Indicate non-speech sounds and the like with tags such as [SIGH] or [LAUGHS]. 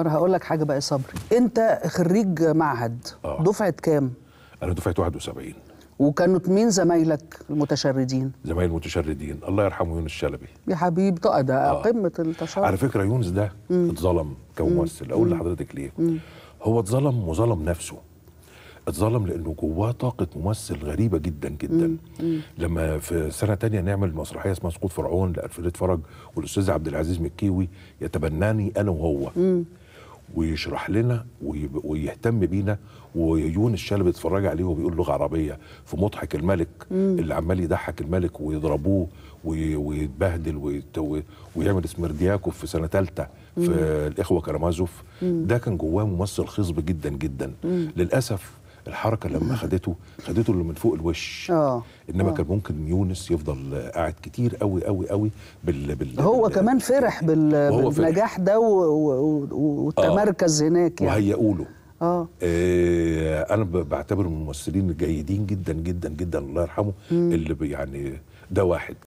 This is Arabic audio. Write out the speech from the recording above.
انا هقول لك حاجه بقى صبري انت خريج معهد آه. دفعه كام انا دفعه 71 وكانوا مين زمايلك المتشردين؟ زمايل المتشردين الله يرحمه يونس شلبي يا حبيب ده ده آه. قمه التشرد على فكره يونس ده مم. اتظلم كممثل اقول لحضرتك ليه؟ مم. هو اتظلم وظلم نفسه اتظلم لانه جواه طاقه ممثل غريبه جدا جدا مم. مم. لما في سنه تانية نعمل مسرحيه اسمها سقوط فرعون لالفريد فرج والاستاذ عبد العزيز مكيوي يتبناني انا وهو مم. ويشرح لنا ويهتم بينا ويون الشال بيتفرج عليه وبيقول لغه عربيه في مضحك الملك مم. اللي عمال يضحك الملك ويضربوه ويتبهدل ويعمل اسمردياكوف في سنه ثالثه في الاخوه كرامازوف ده كان جواه ممثل خصب جدا جدا مم. للاسف الحركه لما خدته خدته اللي من فوق الوش اه انما آه. كان ممكن يونس يفضل قاعد كتير قوي قوي قوي بال, بال هو بال كمان فرح [LAUGHS] بال بالنجاح ده والتمركز آه هناك يعني وهيقوله آه. آه انا بعتبر من الممثلين الجيدين جدا جدا جدا الله يرحمه مم. اللي يعني ده واحد